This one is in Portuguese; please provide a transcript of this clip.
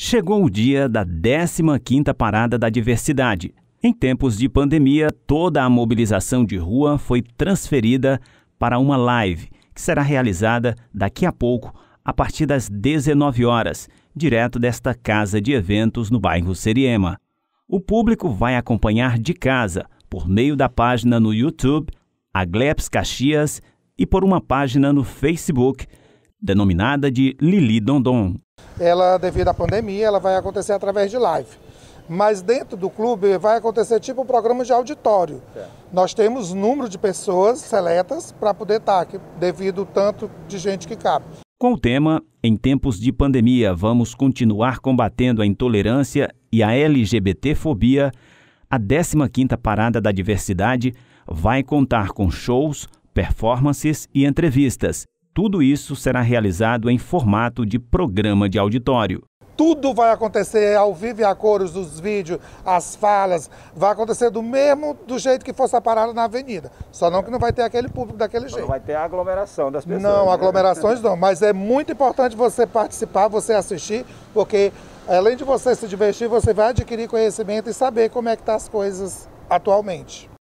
Chegou o dia da 15ª Parada da Diversidade. Em tempos de pandemia, toda a mobilização de rua foi transferida para uma live que será realizada daqui a pouco, a partir das 19 horas, direto desta casa de eventos no bairro Seriema. O público vai acompanhar de casa, por meio da página no YouTube, Agleps Caxias, e por uma página no Facebook, denominada de Lili Dondon. Ela, devido à pandemia, ela vai acontecer através de live. Mas dentro do clube vai acontecer tipo um programa de auditório. É. Nós temos número de pessoas seletas para poder estar tá aqui, devido tanto de gente que cabe. Com o tema Em tempos de pandemia, vamos continuar combatendo a intolerância e a LGBTfobia, a 15ª Parada da Diversidade vai contar com shows, performances e entrevistas. Tudo isso será realizado em formato de programa de auditório tudo vai acontecer ao vivo e a cores, os vídeos, as falas, vai acontecer do mesmo do jeito que fosse a parada na avenida. Só não que não vai ter aquele público daquele jeito. Não vai ter aglomeração das pessoas. Não, né? aglomerações não, mas é muito importante você participar, você assistir, porque além de você se divertir, você vai adquirir conhecimento e saber como é que tá as coisas atualmente.